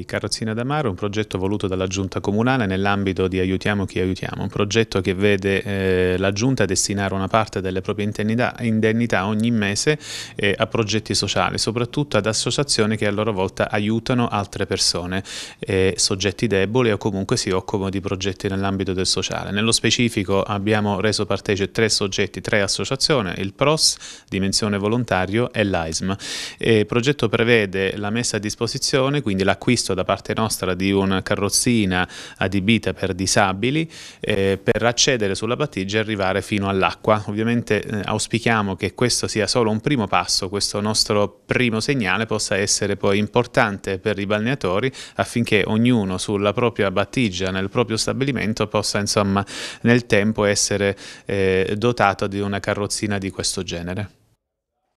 di Carrozzina d'Amaro, un progetto voluto dalla Giunta Comunale nell'ambito di Aiutiamo chi aiutiamo, un progetto che vede eh, la Giunta destinare una parte delle proprie indennità, indennità ogni mese eh, a progetti sociali, soprattutto ad associazioni che a loro volta aiutano altre persone, eh, soggetti deboli o comunque si occupano di progetti nell'ambito del sociale. Nello specifico abbiamo reso partecipe tre soggetti, tre associazioni, il PROS, Dimensione Volontario e l'AISM. Eh, il progetto prevede la messa a disposizione, quindi l'acquisto l'acquisto da parte nostra di una carrozzina adibita per disabili eh, per accedere sulla battigia e arrivare fino all'acqua. Ovviamente eh, auspichiamo che questo sia solo un primo passo, questo nostro primo segnale possa essere poi importante per i balneatori affinché ognuno sulla propria battigia, nel proprio stabilimento, possa insomma nel tempo essere eh, dotato di una carrozzina di questo genere.